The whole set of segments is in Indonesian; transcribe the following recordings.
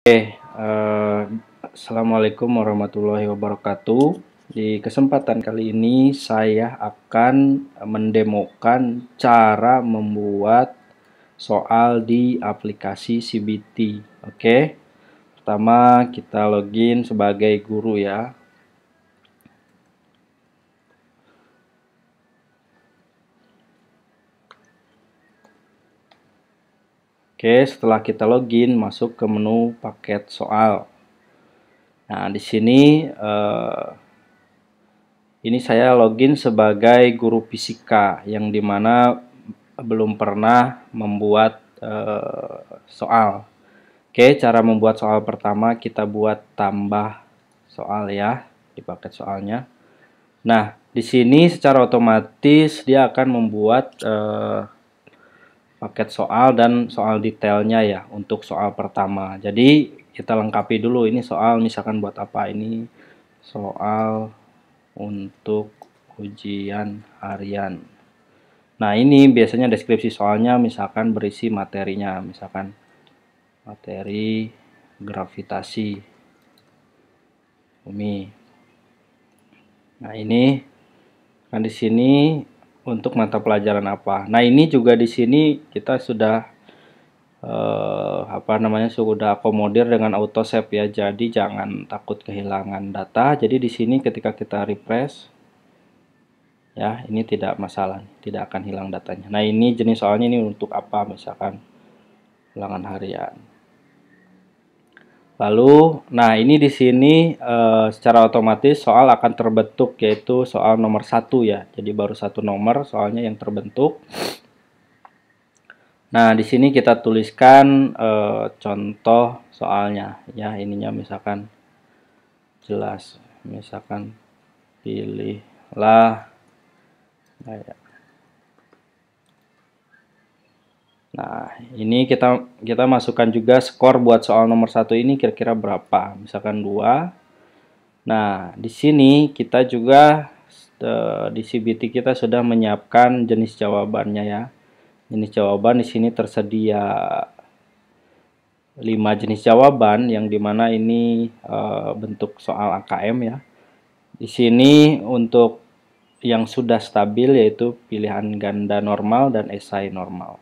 Oke, uh, assalamualaikum warahmatullahi wabarakatuh. Di kesempatan kali ini saya akan mendemokan cara membuat soal di aplikasi CBT. Oke, pertama kita login sebagai guru ya. Oke, setelah kita login, masuk ke menu paket soal. Nah, di sini eh, ini saya login sebagai guru fisika yang dimana belum pernah membuat eh, soal. Oke, cara membuat soal pertama kita buat tambah soal ya di paket soalnya. Nah, di sini secara otomatis dia akan membuat eh, paket soal dan soal detailnya ya untuk soal pertama. Jadi kita lengkapi dulu ini soal misalkan buat apa ini soal untuk ujian harian. Nah, ini biasanya deskripsi soalnya misalkan berisi materinya, misalkan materi gravitasi bumi. Nah, ini kan di sini untuk mata pelajaran apa. Nah, ini juga di sini kita sudah eh, apa namanya sudah akomodir dengan auto save ya. Jadi jangan takut kehilangan data. Jadi di sini ketika kita refresh ya, ini tidak masalah, tidak akan hilang datanya. Nah, ini jenis soalnya ini untuk apa misalkan ulangan harian. Lalu, nah ini di sini e, secara otomatis soal akan terbentuk yaitu soal nomor satu ya. Jadi baru satu nomor soalnya yang terbentuk. Nah di sini kita tuliskan e, contoh soalnya ya ininya misalkan jelas misalkan pilihlah nah, ya. Nah, ini kita kita masukkan juga skor buat soal nomor satu ini kira-kira berapa? Misalkan dua Nah, di sini kita juga e, di CBT kita sudah menyiapkan jenis jawabannya ya. Jenis jawaban di sini tersedia lima jenis jawaban yang dimana ini e, bentuk soal AKM ya. Di sini untuk yang sudah stabil yaitu pilihan ganda normal dan esai normal.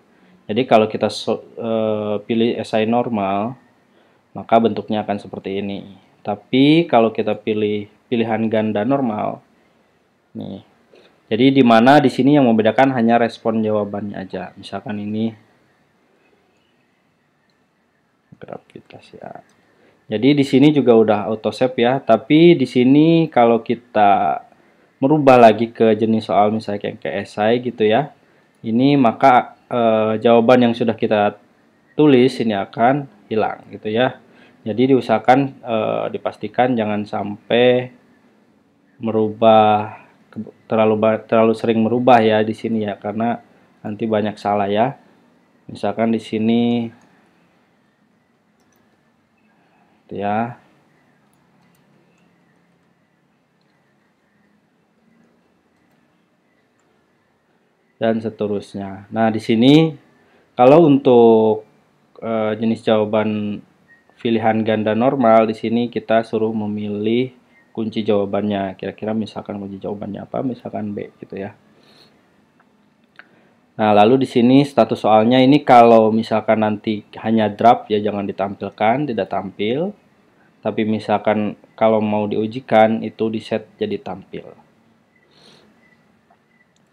Jadi kalau kita uh, pilih SI normal, maka bentuknya akan seperti ini. Tapi kalau kita pilih pilihan ganda normal, nih. Jadi di mana di sini yang membedakan hanya respon jawabannya aja. Misalkan ini gravitasi. Jadi di sini juga udah auto save ya, tapi di sini kalau kita merubah lagi ke jenis soal misalnya kayak ke SI gitu ya. Ini maka uh, jawaban yang sudah kita tulis ini akan hilang gitu ya. Jadi diusahakan uh, dipastikan jangan sampai merubah terlalu terlalu sering merubah ya di sini ya karena nanti banyak salah ya. Misalkan di sini gitu ya dan seterusnya. Nah, di sini kalau untuk e, jenis jawaban pilihan ganda normal di sini kita suruh memilih kunci jawabannya. Kira-kira misalkan kunci jawabannya apa? Misalkan B gitu ya. Nah, lalu di sini status soalnya ini kalau misalkan nanti hanya draft ya jangan ditampilkan, tidak tampil. Tapi misalkan kalau mau diujikan itu di set jadi tampil.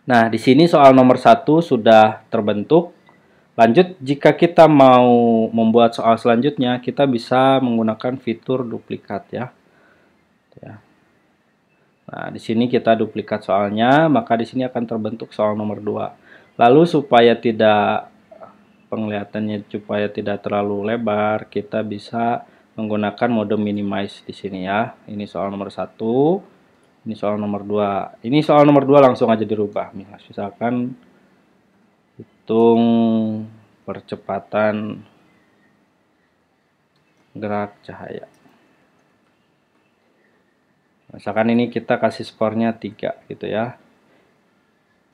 Nah, di sini soal nomor satu sudah terbentuk. Lanjut, jika kita mau membuat soal selanjutnya, kita bisa menggunakan fitur duplikat ya. ya. Nah, di sini kita duplikat soalnya, maka di sini akan terbentuk soal nomor 2. Lalu supaya tidak penglihatannya supaya tidak terlalu lebar, kita bisa menggunakan mode minimize di sini ya. Ini soal nomor 1 ini soal nomor 2 ini soal nomor 2 langsung aja dirubah misalkan hitung percepatan gerak cahaya misalkan ini kita kasih skornya 3 gitu ya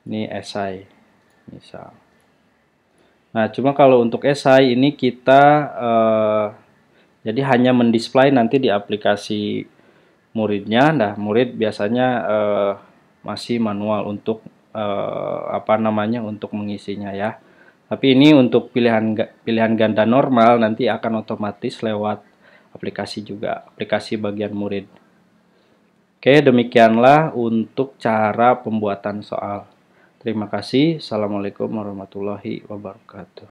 ini esai misal nah cuma kalau untuk esai ini kita eh, jadi hanya mendisplay nanti di aplikasi muridnya. Nah, murid biasanya uh, masih manual untuk uh, apa namanya untuk mengisinya ya. Tapi ini untuk pilihan pilihan ganda normal nanti akan otomatis lewat aplikasi juga, aplikasi bagian murid. Oke, demikianlah untuk cara pembuatan soal. Terima kasih. Assalamualaikum warahmatullahi wabarakatuh.